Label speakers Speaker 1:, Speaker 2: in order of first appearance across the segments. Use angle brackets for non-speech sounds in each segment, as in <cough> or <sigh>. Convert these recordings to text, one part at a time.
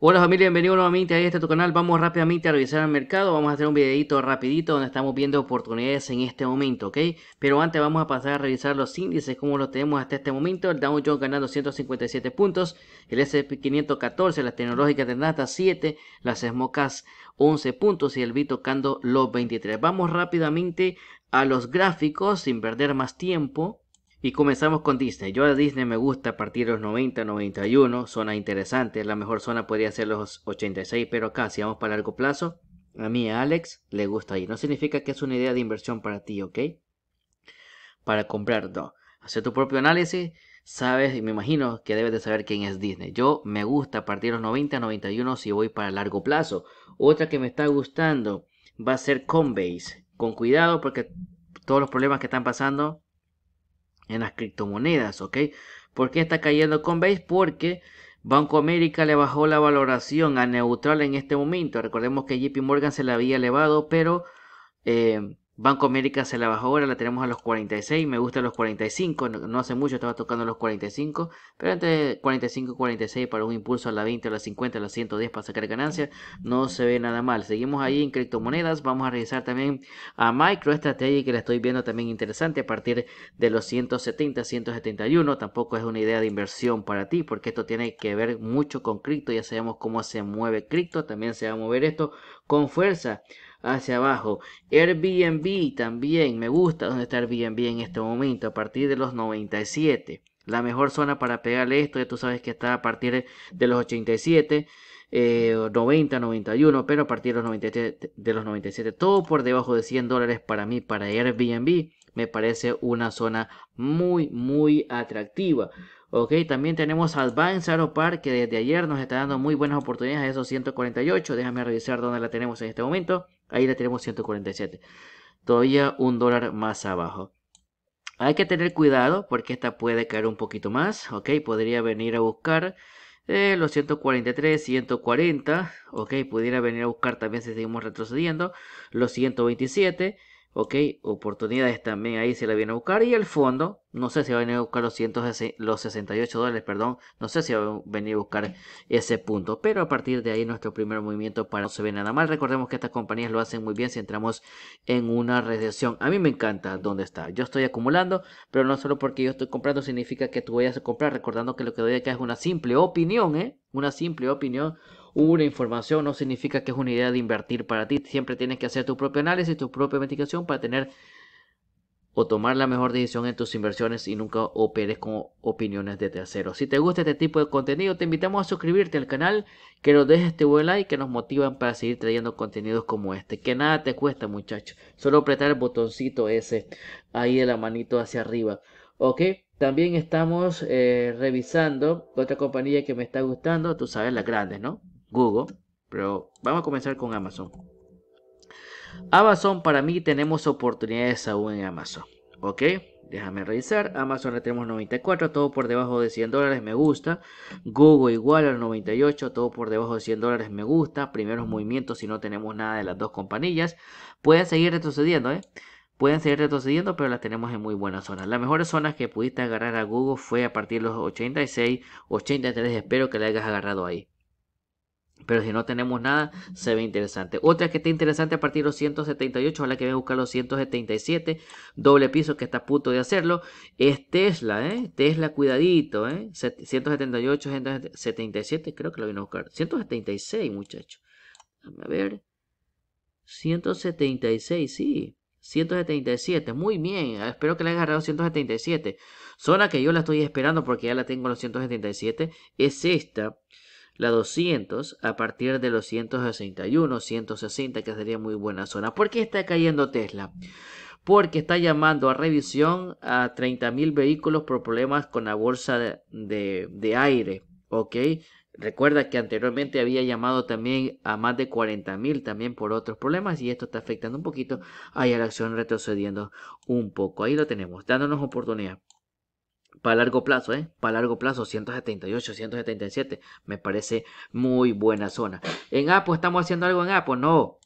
Speaker 1: Hola familia, bienvenido nuevamente a este tu canal. Vamos rápidamente a revisar el mercado. Vamos a hacer un videito rapidito donde estamos viendo oportunidades en este momento, ¿ok? Pero antes vamos a pasar a revisar los índices como los tenemos hasta este momento. El Dow Jones ganando 157 puntos, el S&P 514, las tecnológicas de Nata 7, las Smokas 11 puntos y el B tocando los 23. Vamos rápidamente a los gráficos sin perder más tiempo. Y comenzamos con Disney. Yo a Disney me gusta a partir de los 90, 91, zona interesante. La mejor zona podría ser los 86, pero acá, si vamos para largo plazo, a mí, a Alex, le gusta ahí. No significa que es una idea de inversión para ti, ¿ok? Para comprar, no. Hacer tu propio análisis, sabes y me imagino que debes de saber quién es Disney. Yo me gusta a partir de los 90, 91 si voy para largo plazo. Otra que me está gustando va a ser Coinbase. Con cuidado porque todos los problemas que están pasando en las criptomonedas, ¿ok? ¿Por qué está cayendo Coinbase? Porque Banco América le bajó la valoración a neutral en este momento. Recordemos que JP Morgan se la había elevado, pero eh, Banco América se la bajó ahora, la tenemos a los 46, me gusta los 45, no, hace mucho estaba tocando los 45, pero entre 45 y 46 para un impulso a la 20, a la 50, a la 110 para sacar ganancias, no se ve nada mal. Seguimos ahí en criptomonedas, vamos a revisar también a MicroStrategy que la estoy viendo también interesante a partir de los 170, 171, tampoco es una idea de inversión para ti porque esto tiene que ver mucho con cripto, ya sabemos cómo se mueve cripto, también se va a mover esto con fuerza hacia abajo. Airbnb también, me gusta donde está Airbnb en este momento, a partir de los 97. La mejor zona para pegarle esto, ya tú sabes que está a partir de los 87. 90, 91, pero a partir de los, 97, de los 97, todo por debajo de 100 dólares para mí, para Airbnb, me parece una zona muy, muy atractiva. Ok, también tenemos Advance Park, que desde ayer nos está dando muy buenas oportunidades a esos 148. Déjame revisar dónde la tenemos en este momento. Ahí la tenemos 147. Todavía un dólar más abajo. Hay que tener cuidado porque esta puede caer un poquito más. Ok, podría venir a buscar eh, los 143, 140. Ok, pudiera venir a buscar también si seguimos retrocediendo. Los 127. Ok, oportunidades también ahí se la viene a buscar. Y el fondo, no sé si va a venir a buscar los, 100, los 68 dólares, perdón. No sé si va a venir a buscar ese punto. Pero a partir de ahí nuestro primer movimiento para no se ve nada mal. Recordemos que estas compañías lo hacen muy bien si entramos en una recesión. A mí me encanta dónde está. Yo estoy acumulando, pero no solo porque yo estoy comprando significa que tú vayas a comprar. Recordando que lo que doy acá es una simple opinión, ¿eh? Una simple opinión una información no significa que es una idea de invertir para ti. Siempre tienes que hacer tu propio análisis, tu propia investigación para tener o tomar la mejor decisión en tus inversiones y nunca operes con opiniones de terceros. Si te gusta este tipo de contenido, te invitamos a suscribirte al canal, que nos dejes tu este buen like, que nos motivan para seguir trayendo contenidos como este. Que nada te cuesta, muchachos. Solo apretar el botoncito ese ahí de la manito hacia arriba. ¿Ok? También estamos eh, revisando otra compañía que me está gustando. Tú sabes, las grandes, ¿no? Google, pero vamos a comenzar con Amazon. Amazon, para mí tenemos oportunidades aún en Amazon. ¿Ok? Déjame revisar. Amazon la tenemos 94, todo por debajo de 100 dólares me gusta. Google igual al 98, todo por debajo de 100 dólares me gusta. Primeros movimientos si no tenemos nada de las dos compañías. Pueden seguir retrocediendo, ¿eh? Pueden seguir retrocediendo, pero las tenemos en muy buenas zonas. Las mejores zonas que pudiste agarrar a Google fue a partir de los 86, 83. Espero que la hayas agarrado ahí. Pero si no tenemos nada, se ve interesante. Otra que está interesante a partir de los 178, la que voy a buscar los 177, doble piso que está a punto de hacerlo, es Tesla, ¿eh? Tesla, cuidadito, ¿eh? 178, 177, creo que lo vino a buscar. 176, muchachos. A ver. 176, sí. 177, muy bien, espero que le haya agarrado 177. Zona que yo la estoy esperando porque ya la tengo los 177, es esta la 200 a partir de los 161, 160, que sería muy buena zona. ¿Por qué está cayendo Tesla? Porque está llamando a revisión a 30.000 vehículos por problemas con la bolsa de, aire. ¿Ok? Recuerda que anteriormente había llamado también a más de 40.000 también por otros problemas y esto está afectando un poquito. Ahí a la acción retrocediendo un poco. Ahí lo tenemos, dándonos oportunidad para largo plazo, ¿eh? Para largo plazo, 178, 177. Me parece muy buena zona. En Apple, ¿estamos haciendo algo en Apple? No.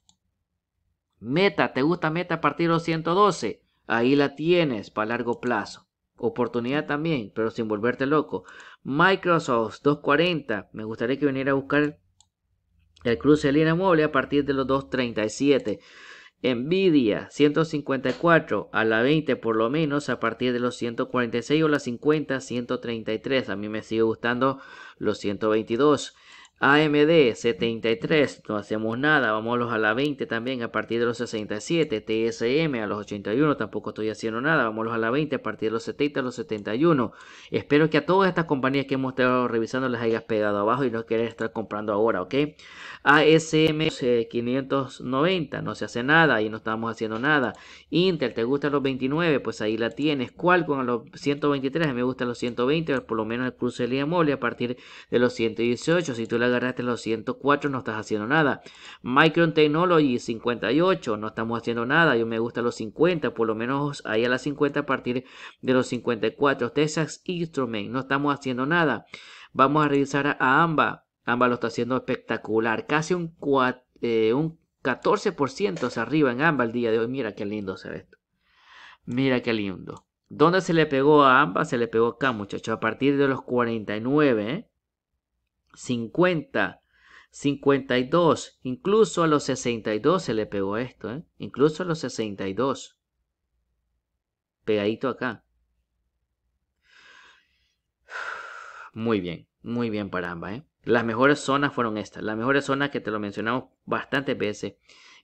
Speaker 1: Meta, ¿te gusta Meta a partir de los 112? Ahí la tienes para largo plazo. Oportunidad también, pero sin volverte loco. Microsoft 240. Me gustaría que viniera a buscar el cruce de línea móvil a partir de los 237. Nvidia 154 a la 20 por lo menos a partir de los 146 o las 50 133 a mí me sigue gustando los 122 AMD 73, no hacemos nada, vámonos a la 20 también a partir de los 67, TSM a los 81, tampoco estoy haciendo nada, vámonos a la 20 a partir de los 70 a los 71. Espero que a todas estas compañías que hemos estado revisando les hayas pegado abajo y no quieras estar comprando ahora, ¿ok? ASM 590, eh, no se hace nada y no estamos haciendo nada. Intel, ¿te gustan los 29? Pues ahí la tienes. Qualcomm a los 123, me gustan los 120, por lo menos el cruce de línea a partir de los 118, si tú hasta los 104, no estás haciendo nada. Micron Technology 58, no estamos haciendo nada. Yo me gusta los 50, por lo menos ahí a las 50 a partir de los 54. Texas Instrument, no estamos haciendo nada. Vamos a revisar a AMBA. AMBA lo está haciendo espectacular. Casi un, 4, eh, un 14% se arriba en AMBA el día de hoy. Mira qué lindo se ve esto. Mira qué lindo. ¿Dónde se le pegó a AMBA? Se le pegó acá, muchachos. A partir de los 49, ¿eh? 50, 52, incluso a los 62 se le pegó esto, ¿eh? incluso a los 62. Pegadito acá. Muy bien, muy bien para ambas. ¿eh? Las mejores zonas fueron estas. Las mejores zonas que te lo mencionamos bastantes veces.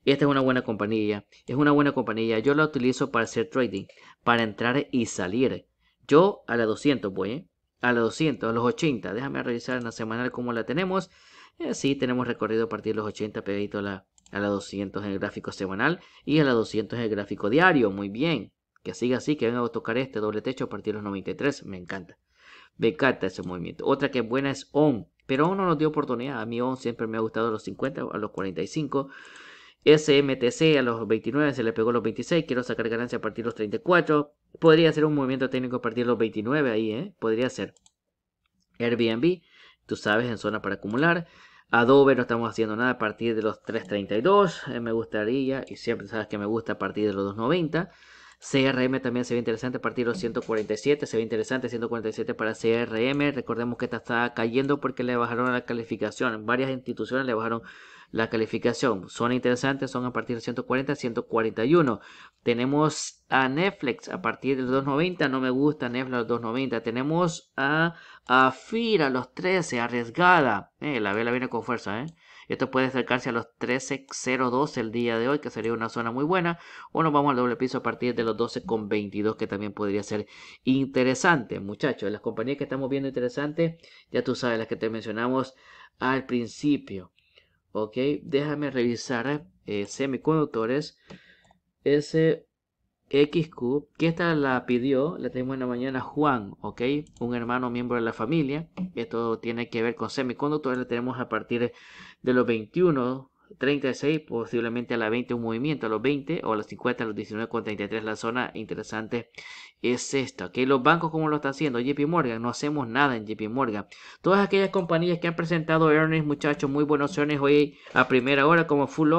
Speaker 1: Esta es una buena compañía. Es una buena compañía. Yo la utilizo para hacer trading, para entrar y salir. Yo a la 200 voy, ¿eh? a los 200, a los 80. Déjame revisar en la semanal cómo la tenemos. Eh, sí, tenemos recorrido a partir de los 80 pegadito a la, 200 en el gráfico semanal y a la 200 en el gráfico diario. Muy bien. Que siga así, que venga a tocar este doble techo a partir de los 93. Me encanta. Me encanta ese movimiento. Otra que es buena es ON. Pero ON no nos dio oportunidad. A mí ON siempre me ha gustado a los 50, a los 45. SMTC a los 29 se le pegó los 26, quiero sacar ganancia a partir de los 34. Podría ser un movimiento técnico a partir de los 29 ahí, ¿eh? Podría ser. Airbnb, tú sabes, en zona para acumular. Adobe no estamos haciendo nada a partir de los 3.32. Eh, me gustaría, y siempre sabes que me gusta a partir de los 2.90. CRM también se ve interesante a partir de los 147, se ve interesante 147 para CRM. Recordemos que esta está cayendo porque le bajaron la calificación, varias instituciones le bajaron la calificación. Son interesantes, son a partir de 140 141. Tenemos a Netflix a partir del 290, no me gusta Netflix los 290. Tenemos a, a los 13, arriesgada. Eh, la vela viene con fuerza, ¿eh? Esto puede acercarse a los 13.02 el día de hoy, que sería una zona muy buena. O nos vamos al doble piso a partir de los 12.22, que también podría ser interesante, muchachos. Las compañías que estamos viendo interesantes, ya tú sabes, las que te mencionamos al principio. Ok, déjame revisar eh, semiconductores. Ese XQ, que esta la pidió, la tenemos en la mañana Juan, ¿ok? Un hermano miembro de la familia. Esto tiene que ver con semiconductores, la tenemos a partir de los 21, 36, posiblemente a la 20 un movimiento, a los 20 o a los 50, a los 19 La zona interesante es esta, que Los bancos, ¿cómo lo está haciendo? JP Morgan, no hacemos nada en JP Morgan. Todas aquellas compañías que han presentado earnings, muchachos, muy buenos earnings hoy a primera hora, como Full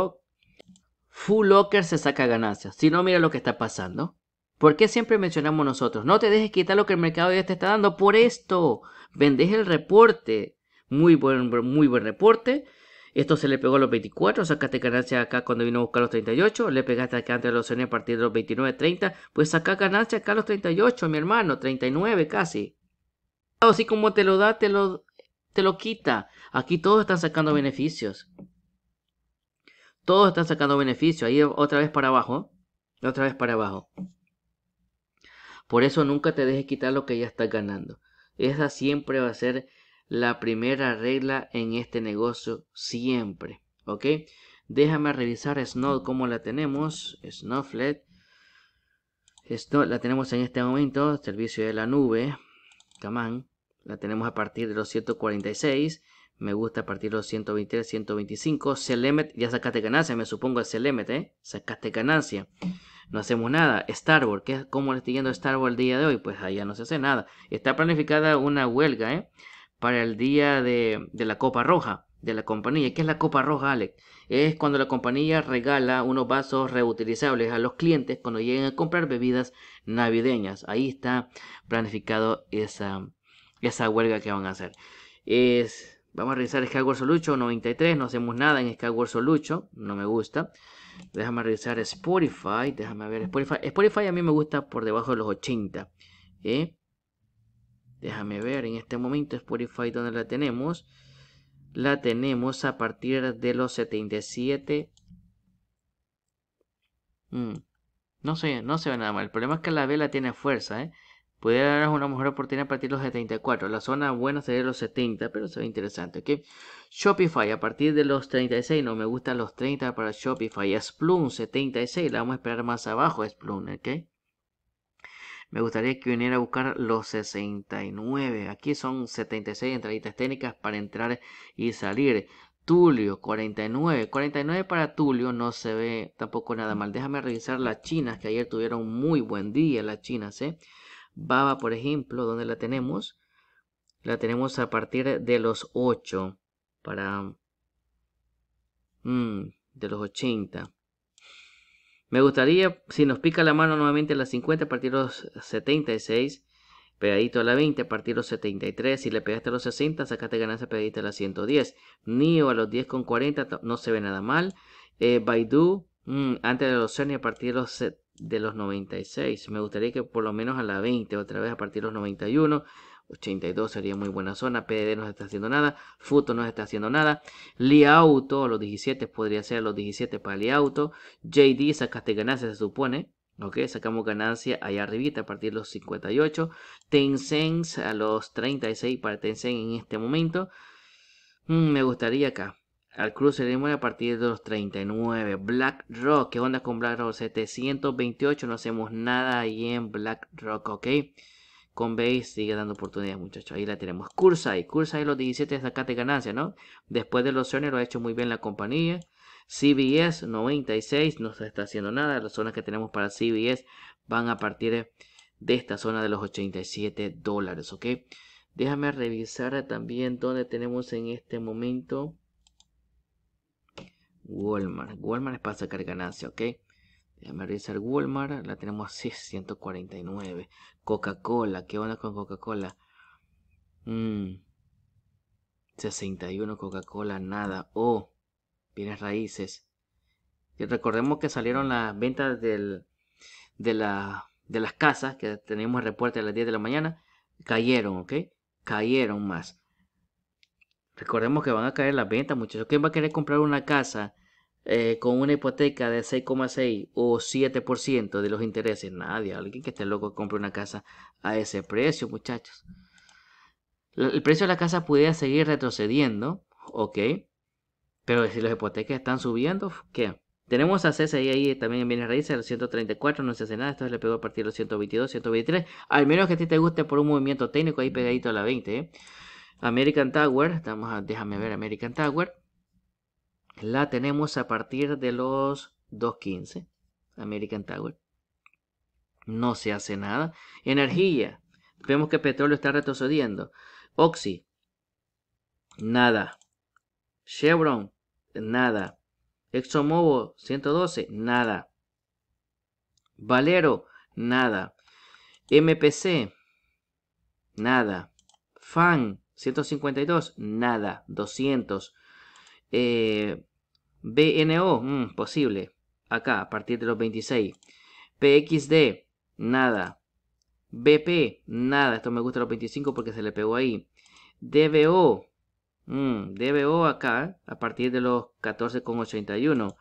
Speaker 1: Full Locker se saca ganancias. Si no, mira lo que está pasando. ¿Por qué siempre mencionamos nosotros? No te dejes quitar lo que el mercado ya te está dando. Por esto, vendes el reporte. Muy buen, muy buen reporte. Esto se le pegó a los 24, sacaste ganancia acá cuando vino a buscar los 38, le pegaste acá antes de los a partir de los 29, 30, pues saca ganancia acá a los 38, mi hermano, 39 casi. Así como te lo da, te lo, te lo quita. Aquí todos están sacando beneficios. Todos están sacando beneficio. Ahí otra vez para abajo. Otra vez para abajo. Por eso nunca te dejes quitar lo que ya estás ganando. Esa siempre va a ser la primera regla en este negocio. Siempre. ¿Ok? Déjame revisar Snow como la tenemos. Snowflake. Esto la tenemos en este momento. Servicio de la nube. Camán. La tenemos a partir de los 146. Me gusta partir los 123, 125. Selemet, ya sacaste ganancia, me supongo, Selemet, ¿eh? Sacaste ganancia. No hacemos nada. Starboard, ¿qué, ¿cómo le estoy yendo a Starboard el día de hoy? Pues allá no se hace nada. Está planificada una huelga, ¿eh? Para el día de, la Copa Roja, de la compañía. ¿Qué es la Copa Roja, Alex? Es cuando la compañía regala unos vasos reutilizables a los clientes cuando lleguen a comprar bebidas navideñas. Ahí está planificado esa, esa huelga que van a hacer. Es Vamos a revisar Skyward Solution 93. No hacemos nada en Skyward Solution. No me gusta. Déjame revisar Spotify. Déjame ver Spotify. Spotify a mí me gusta por debajo de los 80. ¿eh? Déjame ver en este momento Spotify donde la tenemos. La tenemos a partir de los 77. Mm. No sé, no se ve nada mal. El problema es que la vela tiene fuerza. ¿eh? Pudiera dar una mejor oportunidad a partir de los 74. La zona buena sería los 70, pero se ve interesante. Shopify a partir de los 36. No me gustan los 30 para Shopify. Splunk 76. La vamos a esperar más abajo. Splunk, ¿ok? Me gustaría que viniera a buscar los 69. Aquí son 76 entraditas técnicas para entrar y salir. Tulio, 49. 49 para Tulio no se ve tampoco nada mal. Déjame revisar las chinas, que ayer tuvieron muy buen día las chinas, ¿eh? baba, por ejemplo, ¿dónde la tenemos, la tenemos a partir de los 8 para mm, de los 80. Me gustaría, si nos pica la mano nuevamente la 50 a partir de los 76, pegadito a la 20 a partir de los 73, si le pegaste a los 60, sacaste ganancia pegadita a la 110. NIO a los 10,40 no se ve nada mal. Eh, Baidu, mm, antes de los 100 a partir de los 70 de los 96. Me gustaría que por lo menos a la 20, otra vez a partir de los 91. 82 sería muy buena zona. PDD no está haciendo nada. Futo no está haciendo nada. Liauto, a los 17 podría ser a los 17 para Liauto. JD sacaste ganancia se supone. Ok, sacamos ganancia allá arribita a partir de los 58. Tencent a los 36 para Tencent en este momento. Mm, me gustaría acá. Al cruce de a partir de los 39. Black Rock, ¿qué onda con Black 728, no hacemos nada ahí en Black Rock, ¿ok? Con Base sigue dando oportunidades, muchachos. Ahí la tenemos. cursa y cursa y los 17 sacate ganancia, ¿no? Después de los earnings lo ha hecho muy bien la compañía. CBS 96 no se está haciendo nada. Las zonas que tenemos para CBS van a partir de esta zona de los 87 dólares, ¿ok? Déjame revisar también dónde tenemos en este momento. Walmart. Walmart es para sacar ganancia, ¿ok? Déjame revisar Walmart. La tenemos 649. Coca-Cola. ¿Qué onda con Coca-Cola? 61 mm. Coca-Cola. Nada. Oh. Bienes raíces. recordemos que salieron las ventas del, de, la, de las casas. Que tenemos reporte a las 10 de la mañana. Cayeron, ¿ok? Cayeron más. Recordemos que van a caer las ventas, muchachos. ¿Quién va a querer comprar una casa eh, con una hipoteca de 6,6 o 7% de los intereses. Nadie, alguien que esté loco compre una casa a ese precio, muchachos. El precio de la casa pudiera seguir retrocediendo, ok, pero si las hipotecas están subiendo, ¿qué? Tenemos a CSI ahí también en bienes raíces, los 134, no se hace nada, esto le pegó a partir de los 122, 123, al menos que a ti te guste por un movimiento técnico ahí pegadito a la 20, ¿eh? American Tower, estamos déjame ver American Tower, la tenemos a partir de los 2.15. American Tower. No se hace nada. Energía. Vemos que petróleo está retrocediendo. Oxy. Nada. Chevron. Nada. ExxonMobil 112. Nada. Valero. Nada. MPC. Nada. FAN 152. Nada. 200. Eh, BNO, mm, posible. Acá, a partir de los 26. PXD, nada. BP, nada. Esto me gusta los 25 porque se le pegó ahí. DBO, mm, DBO acá, a partir de los 14,81.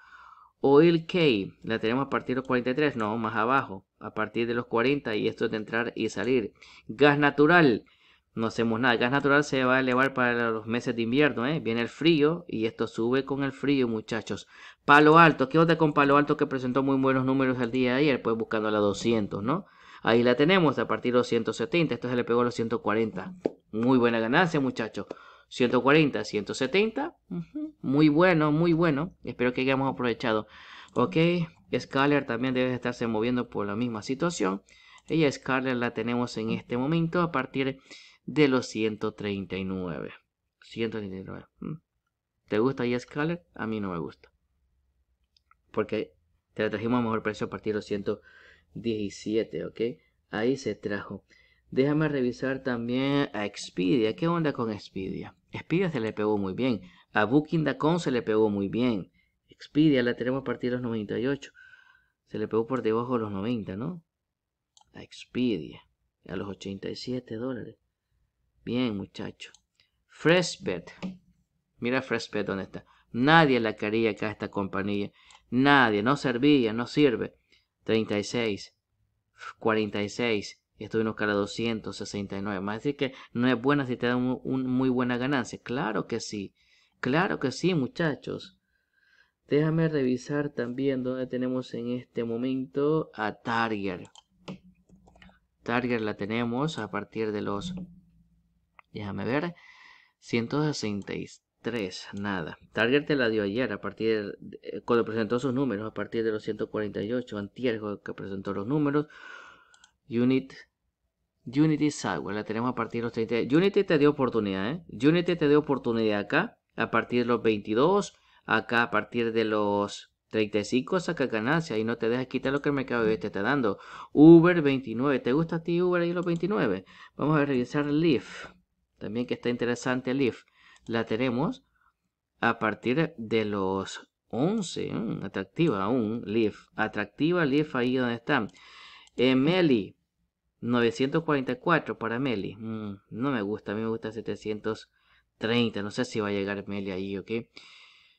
Speaker 1: Oil K, la tenemos a partir de los 43, no, más abajo, a partir de los 40 y esto es de entrar y salir. Gas natural, no hacemos nada. El gas natural se va a elevar para los meses de invierno, ¿eh? Viene el frío y esto sube con el frío, muchachos. Palo Alto, ¿qué onda con Palo Alto que presentó muy buenos números el día de ayer? Pues buscando la 200, ¿no? Ahí la tenemos a partir de los 170, esto se le pegó a los 140. Muy buena ganancia, muchachos. 140, 170, muy bueno, muy bueno. Espero que hayamos aprovechado. Ok, Scaler también debe estarse moviendo por la misma situación. Ella Scaler la tenemos en este momento a partir de de los 139. 139. Mm. ¿Te gusta yes A mí no me gusta. Porque te la trajimos a mejor precio a partir de los 117, ¿ok? Ahí se trajo. Déjame revisar también a Expedia. ¿Qué onda con Expedia? Expedia se le pegó muy bien. A Booking.com se le pegó muy bien. Expedia la tenemos a partir de los 98. Se le pegó por debajo de los 90, ¿no? A Expedia. A los 87 dólares. Bien, muchacho. FreshBet. Mira FreshBet dónde está. Nadie la quería acá esta compañía. Nadie. No servía, no sirve. 36, 46. Y unos y 269. Más decir que no es buena si te da un, muy buena ganancia. Claro que sí. Claro que sí, muchachos. Déjame revisar también dónde tenemos en este momento a Targer Target la tenemos a partir de los Déjame ver. 163, nada. Target te la dio ayer a partir de, eh, cuando presentó sus números, a partir de los 148, Antier que presentó los números. Unit Unity Sagua. la tenemos a partir de los 30. Unity te dio oportunidad, ¿eh? Unity te dio oportunidad acá, a partir de los 22, acá a partir de los 35 saca ganancia y no te dejas quitar lo que el mercado te está dando. Uber 29, ¿te gusta a ti Uber y los 29? Vamos a revisar Leaf también que está interesante el la tenemos a partir de los 11, mm, atractiva aún, Leaf, atractiva Leaf ahí donde está. Eh, Meli, 944 para Meli, mm, no me gusta, a mí me gusta 730, no sé si va a llegar Meli ahí, ok.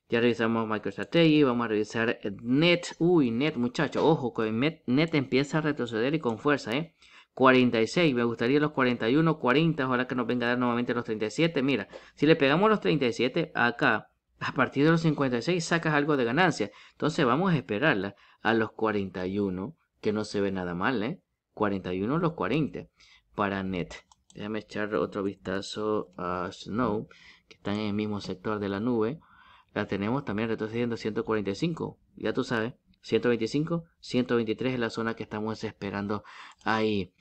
Speaker 1: Ya revisamos MicroStrategy, vamos a revisar Net, uy Net muchachos, ojo, con Net, Net empieza a retroceder y con fuerza, eh. 46. Me gustaría los 41, 40. Ojalá que nos venga a dar nuevamente los 37. Mira, si le pegamos los 37 acá, a partir de los 56 sacas algo de ganancia. Entonces vamos a esperarla a los 41, que no se ve nada mal, ¿eh? 41 los 40 para net. Déjame echar otro vistazo a Snow, que está en el mismo sector de la nube. La tenemos también retrocediendo 145. Ya tú sabes, 125, 123 es la zona que estamos esperando ahí.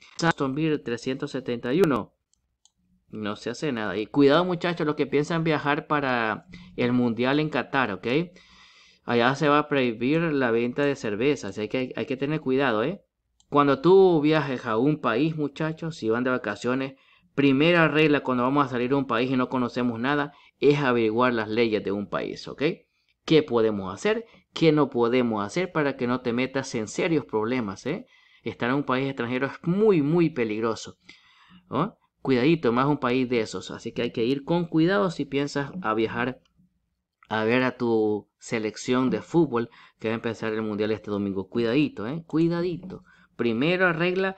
Speaker 1: Beer 371. No se hace nada. Y cuidado muchachos, los que piensan viajar para el Mundial en Qatar, ¿ok? Allá se va a prohibir la venta de cervezas, que hay, que tener cuidado, ¿eh? Cuando tú viajes a un país, muchachos, si van de vacaciones, primera regla cuando vamos a salir A un país y no conocemos nada es averiguar las leyes de un país, ¿ok? ¿Qué podemos hacer qué no podemos hacer para que no te metas en serios problemas. ¿eh? Estar en un país extranjero es muy, muy peligroso. ¿no? ¿oh? Cuidadito, más un país de esos. Así que hay que ir con cuidado si piensas a viajar a ver a tu selección de fútbol que va a empezar el mundial este domingo. Cuidadito, ¿eh? Cuidadito. Primero arregla,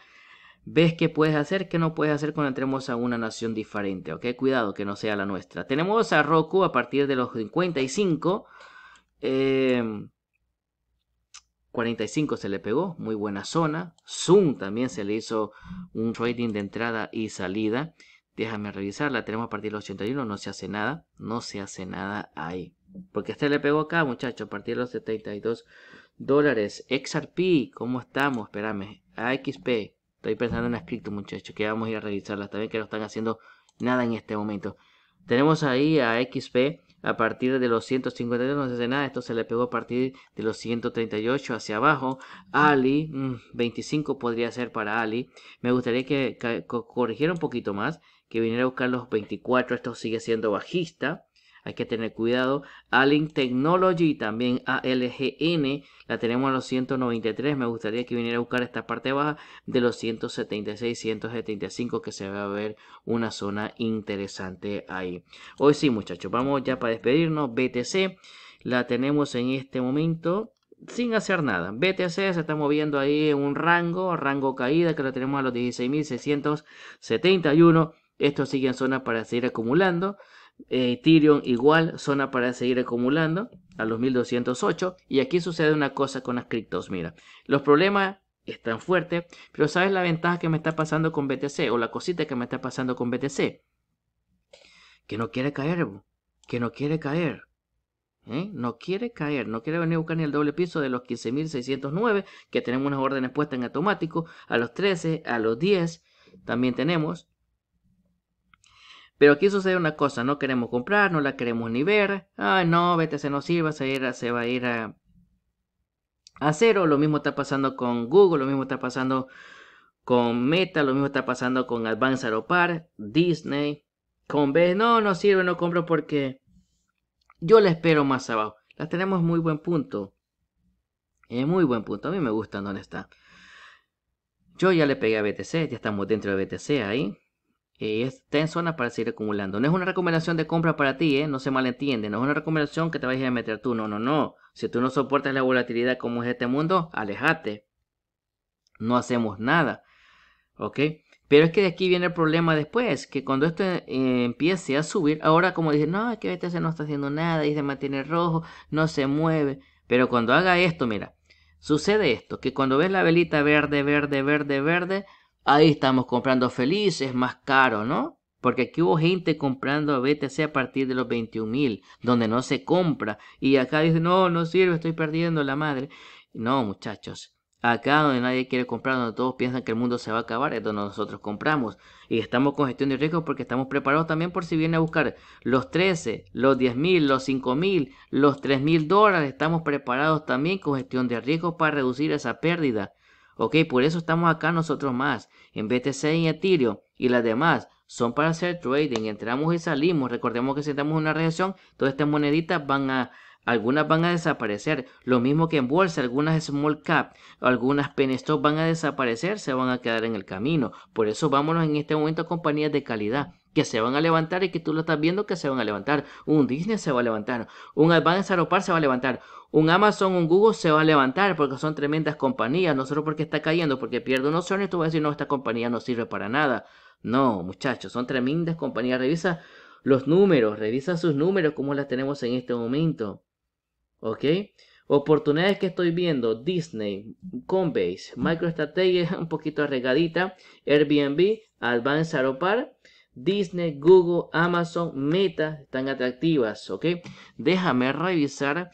Speaker 1: ves qué puedes hacer, qué no puedes hacer cuando entremos a una nación diferente, ¿ok? Cuidado que no sea la nuestra. Tenemos a Roku a partir de los 55 45 em, se le pegó, muy buena zona. Zoom también se le hizo un trading de entrada y salida. Déjame revisarla, tenemos a partir de los 81, no se hace nada, no se hace nada ahí. Porque este le pegó acá, muchachos, a partir de los 72 dólares. XRP, ¿cómo estamos? Espérame, AXP, estoy pensando en escrito, muchacho. muchachos, que vamos a ir a Está También que no están haciendo nada en este momento. Tenemos ahí a XP a partir de los 152 no se hace nada, esto se le pegó a partir de los 138 hacia abajo. Ali, 25 mm, podría ser para Ali. Me gustaría que corrigiera un poquito más, que viniera a buscar los 24, esto sigue siendo bajista hay que tener cuidado. Allen Technology, también ALGN, la tenemos a los 193. Me gustaría que viniera a buscar esta parte baja de los 176, 175, que se va a ver una zona interesante ahí. Hoy sí, muchachos, vamos ya para despedirnos. BTC, la tenemos en este momento sin hacer nada. BTC se está moviendo ahí en un rango, rango caída que la tenemos a los 16.671. Esto sigue en zona para seguir acumulando. Eh, Ethereum igual, zona para seguir acumulando a los 1208. Y aquí sucede una cosa con las criptos, mira. Los problemas están fuertes, pero ¿sabes la ventaja que me está pasando con BTC? O la cosita que me está pasando con BTC. Que no quiere caer, que no quiere caer. ¿Eh? No quiere caer, no quiere venir a buscar ni el doble piso de los 15.609, que tenemos unas órdenes puestas en automático, a los 13, a los 10, también tenemos, pero aquí sucede una cosa, no queremos comprar, no la queremos ni ver. ah no, BTC no nos sirva, se, se va a ir a, a cero. Lo mismo está pasando con Google, lo mismo está pasando con Meta, lo mismo está pasando con Advanced Aeropar, Disney, con B. No, no sirve, no compro porque yo la espero más abajo. La tenemos muy buen punto. Es muy buen punto. A mí me gusta donde está. Yo ya le pegué a BTC, ya estamos dentro de BTC ahí eh, está en zona para seguir acumulando. No es una recomendación de compra para ti, eh, no se malentiende, no es una recomendación que te vayas a meter tú, no, no, no. Si tú no soportas la volatilidad como es este mundo, alejate. No hacemos nada. ¿Ok? Pero es que de aquí viene el problema después, que cuando esto eh, empiece a subir, ahora como dicen, no, es que este se no está haciendo nada y se mantiene rojo, no se mueve. Pero cuando haga esto, mira, sucede esto, que cuando ves la velita verde, verde, verde, verde, Ahí estamos comprando felices, más caro, ¿no? Porque aquí hubo gente comprando BTC a partir de los 21 mil, donde no se compra. Y acá dice, no, no sirve, estoy perdiendo la madre. No, muchachos. Acá donde nadie quiere comprar, donde todos piensan que el mundo se va a acabar, es donde nosotros compramos. Y estamos con gestión de riesgo porque estamos preparados también por si viene a buscar los 13, los diez mil, los cinco mil, los tres mil dólares. Estamos preparados también con gestión de riesgo para reducir esa pérdida. Ok, por eso estamos acá nosotros más, en BTC y Ethereum, y las demás son para hacer trading, entramos y salimos, recordemos que si estamos en una reacción, todas estas moneditas van a, algunas van a desaparecer, lo mismo que en bolsa, algunas small cap, algunas penny van a desaparecer, se van a quedar en el camino, por eso vámonos en este momento a compañías de calidad, que se van a levantar y que tú lo estás viendo que se van a levantar. Un Disney se va a levantar, un Advance Aeropar se va a levantar, un Amazon, un Google se va a levantar porque son tremendas compañías, no solo porque está cayendo, porque pierde unos y tú vas a decir, no, esta compañía no sirve para nada. No, muchachos, son tremendas compañías. Revisa los números, revisa sus números, como las tenemos en este momento. ¿Ok? Oportunidades que estoy viendo, Disney, Coinbase, MicroStrategy, <laughs> un poquito regadita, Airbnb, Advance Aeropar Disney, Google, Amazon, Meta están atractivas, ¿ok? Déjame revisar,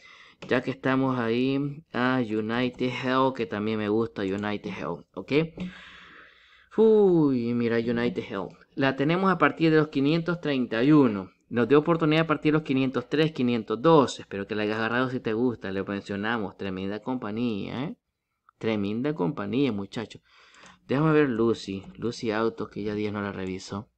Speaker 1: ya que estamos ahí, a United Health, que también me gusta United Health, ¿ok? Uy, mira United Health. La tenemos a partir de los 531. Nos dio oportunidad a partir de los 503, 502. Espero que la hayas agarrado si te gusta. Le mencionamos. Tremenda compañía, ¿eh? Tremenda compañía, muchachos. Déjame ver Lucy. Lucy Autos, que ya días no la revisó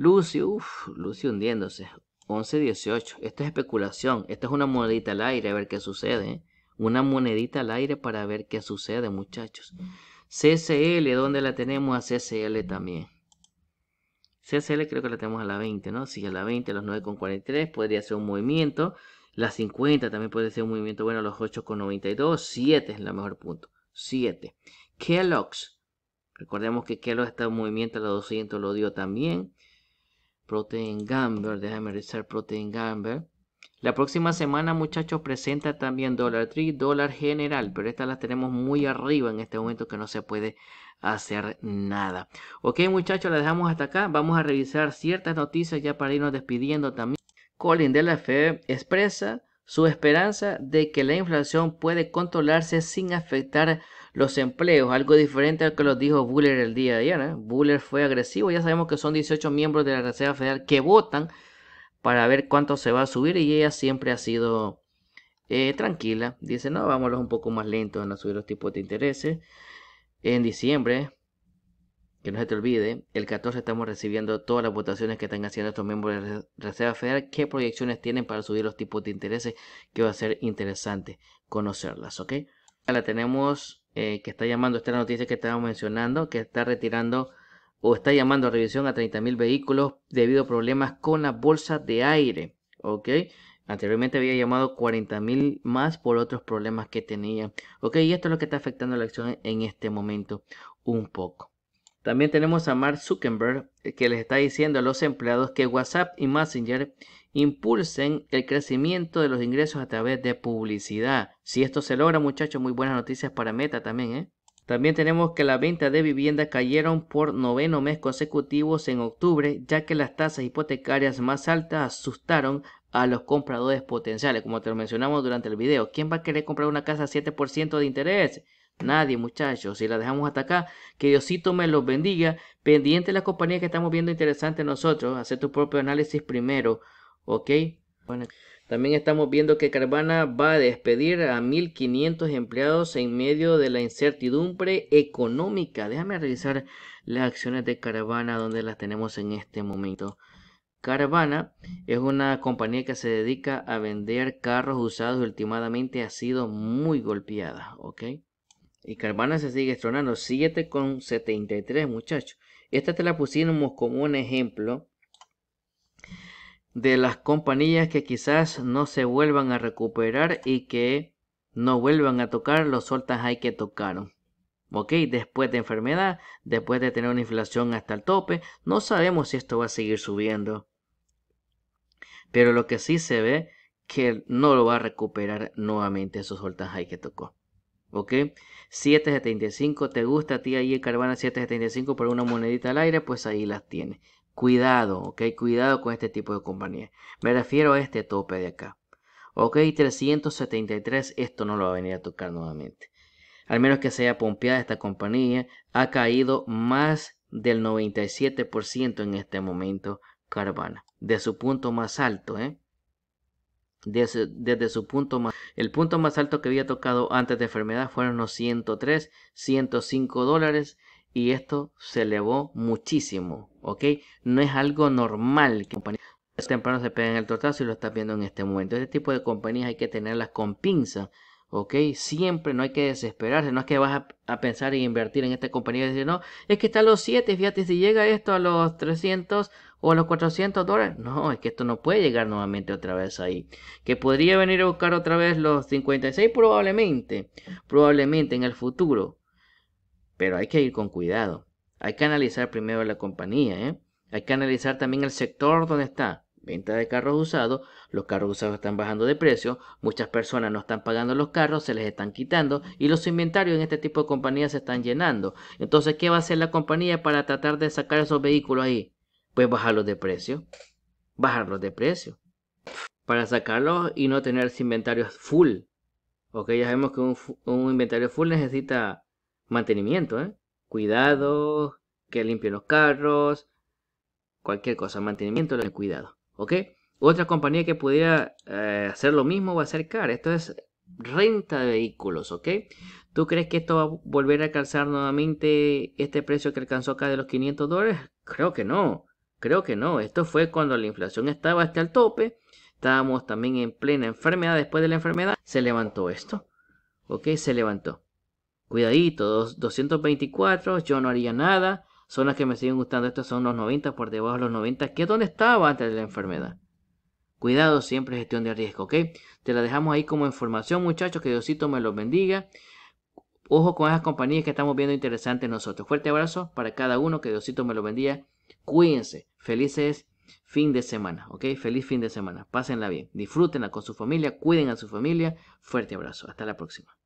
Speaker 1: Lucio, uff, Lucio hundiéndose. 11-18. Esto es especulación. Esto es una monedita al aire, a ver qué sucede. ¿eh? Una monedita al aire para ver qué sucede, muchachos. CCL, ¿dónde la tenemos? A CCL también. CCL creo que la tenemos a la 20, ¿no? Sí, a la 20, a los 9,43 podría ser un movimiento. La 50 también puede ser un movimiento bueno, a los 8,92. 7 es la mejor punto. 7. Kellogg's. Recordemos que Kellogg's está en movimiento a los 200, lo dio también. Protein Gamber, déjame revisar Protein Gamber. La próxima semana, muchachos, presenta también Dollar Tree, Dólar General, pero estas las tenemos muy arriba en este momento que no se puede hacer nada. Ok, muchachos, la dejamos hasta acá. Vamos a revisar ciertas noticias ya para irnos despidiendo también. Colin de la FE expresa su esperanza de que la inflación puede controlarse sin afectar los empleos, algo diferente al que los dijo Buller el día de ayer. ¿eh? Buller fue agresivo, ya sabemos que son 18 miembros de la Reserva Federal que votan para ver cuánto se va a subir y ella siempre ha sido eh, tranquila. Dice, no, vámonos un poco más lentos en subir los tipos de intereses. En diciembre, que no se te olvide, el 14 estamos recibiendo todas las votaciones que están haciendo estos miembros de la Reserva Federal, qué proyecciones tienen para subir los tipos de intereses, que va a ser interesante conocerlas, ¿ok? La tenemos eh, que está llamando, esta es la noticia que estábamos mencionando, que está retirando o está llamando a revisión a 30.000 vehículos debido a problemas con la bolsa de aire. ¿Ok? Anteriormente había llamado 40.000 más por otros problemas que tenía. ¿Ok? Y esto es lo que está afectando la acción en este momento un poco. También tenemos a Mark Zuckerberg eh, que les está diciendo a los empleados que WhatsApp y Messenger impulsen el crecimiento de los ingresos a través de publicidad. Si esto se logra, muchachos, muy buenas noticias para Meta también, ¿eh? También tenemos que las ventas de vivienda cayeron por noveno mes consecutivos en octubre, ya que las tasas hipotecarias más altas asustaron a los compradores potenciales, como te lo mencionamos durante el video. ¿Quién va a querer comprar una casa a 7% de interés? Nadie, muchachos. Si la dejamos hasta acá, que Diosito me los bendiga. Pendiente de compañía compañías que estamos viendo interesante nosotros, hacer tu propio análisis primero. ¿Ok? Bueno, también estamos viendo que Carvana va a despedir a 1.500 empleados en medio de la incertidumbre económica. Déjame revisar las acciones de Carvana donde las tenemos en este momento. Carvana es una compañía que se dedica a vender carros usados y últimamente ha sido muy golpeada, ¿ok? Y Carvana se sigue estronando 7,73 muchachos. Esta te la pusimos como un ejemplo de las compañías que quizás no se vuelvan a recuperar y que no vuelvan a tocar los soltas hay que tocaron. ¿Ok? Después de enfermedad, después de tener una inflación hasta el tope, no sabemos si esto va a seguir subiendo. Pero lo que sí se ve que no lo va a recuperar nuevamente esos soltas hay que tocó. ¿Ok? 775, ¿te gusta a ti ahí Carvana 775 por una monedita al aire? Pues ahí las tiene. Cuidado, ok, cuidado con este tipo de compañía. Me refiero a este tope de acá. Ok, 373, esto no lo va a venir a tocar nuevamente. Al menos que sea pompeada esta compañía, ha caído más del 97% en este momento Carvana. De su punto más alto, ¿eh? Desde, desde, su punto más el punto más alto que había tocado antes de enfermedad fueron los 103 105 dólares y esto se elevó muchísimo, ¿ok? No es algo normal que compañías temprano se peguen el tortazo y lo estás viendo en este momento. Este tipo de compañías hay que tenerlas con pinza, ¿ok? Siempre no hay que desesperarse, no es que vas a, pensar en invertir en esta compañía y decir, no, es que está a los 7, fíjate, si llega esto a los 300 o a los 400 dólares, no, es que esto no puede llegar nuevamente otra vez ahí. Que podría venir a buscar otra vez los 56, probablemente, probablemente en el futuro, pero hay que ir con cuidado. Hay que analizar primero la compañía, ¿eh? Hay que analizar también el sector donde está. Venta de carros usados, los carros usados están bajando de precio, muchas personas no están pagando los carros, se les están quitando y los inventarios en este tipo de compañías se están llenando. Entonces, ¿qué va a hacer la compañía para tratar de sacar esos vehículos ahí? Pues bajarlos de precio. Bajarlos de precio. Para sacarlos y no tener inventarios full. Ok, ya sabemos que un inventario full necesita mantenimiento, ¿eh? Cuidado, que limpien los carros, cualquier cosa, mantenimiento del cuidado, ¿ok? Otra compañía que pudiera eh, hacer lo mismo va a ser CAR, esto es renta de vehículos, ¿ok? ¿Tú crees que esto va a volver a alcanzar nuevamente este precio que alcanzó acá de los 500 dólares? Creo que no, creo que no, esto fue cuando la inflación estaba hasta el tope, estábamos también en plena enfermedad, después de la enfermedad se levantó esto, ¿ok? Se levantó. Cuidadito, 224, yo no haría nada. Son las que me siguen gustando. Estos son los 90 por debajo de los 90, que es donde estaba antes de la enfermedad. Cuidado, siempre gestión de riesgo, ¿ok? Te la dejamos ahí como información, muchachos. Que Diosito me los bendiga. Ojo con esas compañías que estamos viendo interesantes nosotros. Fuerte abrazo para cada uno. Que Diosito me los bendiga. Cuídense. Felices fin de semana, ¿ok? Feliz fin de semana. Pásenla bien. Disfrútenla con su familia. Cuiden a su familia. Fuerte abrazo. Hasta la próxima.